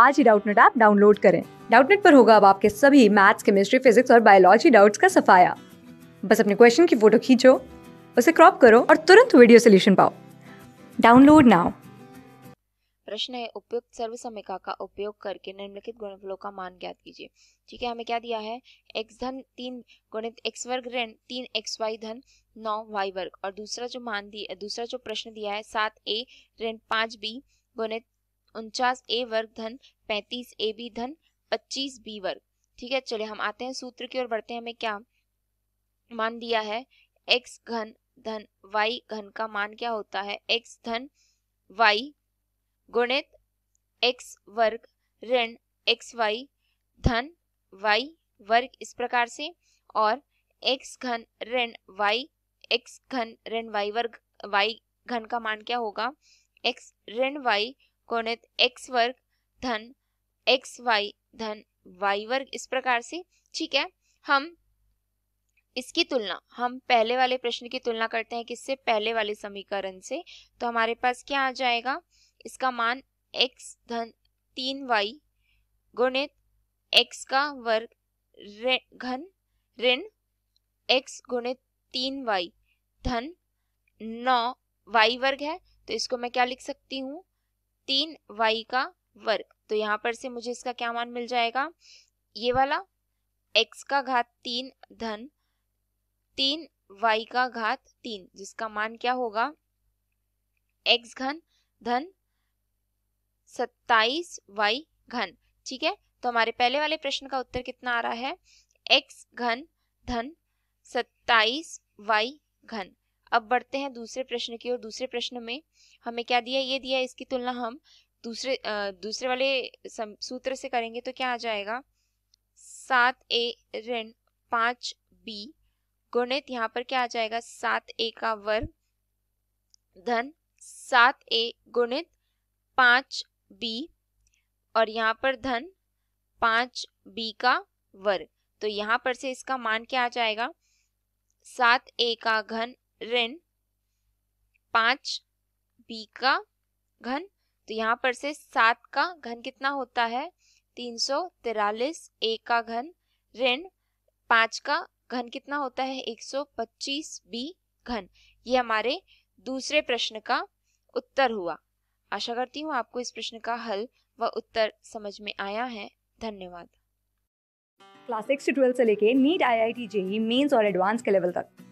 आज ही Doubtnut app download करें डाउटनेट पर होगा अब आपके सभी मैथ्स केमिस्ट्री फिजिक्स और बायोलॉजी डाउट्स का सफाया बस अपने क्वेश्चन की फोटो खींचो उसे क्रॉप करो और तुरंत वीडियो सोल्यूशन पाओ डाउनलोड नाउ प्रश्न है उपयुक्त सर्व समिका का उपयोग करके निम्नलिखित गुणनफलों का मान ज्ञात कीजिए ठीक है हमें क्या दिया है एक्स धन तीन गुणित एक्स वर्ग ऋण तीन एक्स वाई धन नौ वाई वर्ग और दूसरा जो मान दिया दूसरा जो प्रश्न दिया है सात ए ऋण पाँच बी गुणित उनचास ए वर्ग धन पैंतीस ए बी धन पच्चीस बी वर्ग ठीक है चलिए हम आते हैं सूत्र की ओर बढ़ते हैं हमें क्या मान दिया है एक्स घन धन वाई घन का मान क्या होता है एक्स धन वाई गुणित एक्स वर्ग ऋण एक्स वाई धन वाई वर्ग इस प्रकार से और एक्स घन ऋण वाई एक्स घन ऋण वाई वर्ग वाई घन का मान क्या होगा एक्स ऋण वाई गुणित एक्स वर्ग धन एक्स वाई धन वाई वर्ग इस प्रकार से ठीक है हम इसकी तुलना हम पहले वाले प्रश्न की तुलना करते हैं किससे पहले वाले समीकरण से तो हमारे पास क्या आ जाएगा इसका मान एक्स धन तीन वाई गुणित एक्स का वर्ग घन ऋण एक्स गुणित तीन वाई धन नौ वाई वर्ग है तो इसको मैं क्या लिख सकती हूँ तीन वाई का वर्ग तो यहाँ पर से मुझे इसका क्या मान मिल जाएगा ये वाला एक्स का घात तीन धन तीन वाई का घात तीन जिसका मान क्या होगा एक्स घन धन सत्ताईस वाई घन ठीक है तो हमारे पहले वाले प्रश्न का उत्तर कितना आ रहा है एक्स घन धन सत्ताईस वाई घन अब बढ़ते हैं दूसरे प्रश्न की ओर दूसरे प्रश्न में हमें क्या दिया ये दिया इसकी तुलना हम दूसरे दूसरे वाले सूत्र से करेंगे तो क्या आ जाएगा सात ए ऋण पांच बी गुणित यहाँ पर क्या आ जाएगा सात ए का वर्ग धन सात ए गुणित पांच बी और यहाँ पर धन पांच बी का वर्ग तो यहाँ पर से इसका मान क्या आ जाएगा सात ए का घन ऋण पांच बी का घन तो यहाँ पर से सात का घन कितना होता है तीन सौ तिरालीस ए का घन ऋण पांच का घन कितना होता है एक सौ पच्चीस बी घन ये हमारे दूसरे प्रश्न का उत्तर हुआ आशा करती हूँ आपको इस प्रश्न का हल व उत्तर समझ में आया है धन्यवाद क्लास सिक्स से ट्वेल्थ से लेके NEET I I T JEE mains और एडवांस के लेवल तक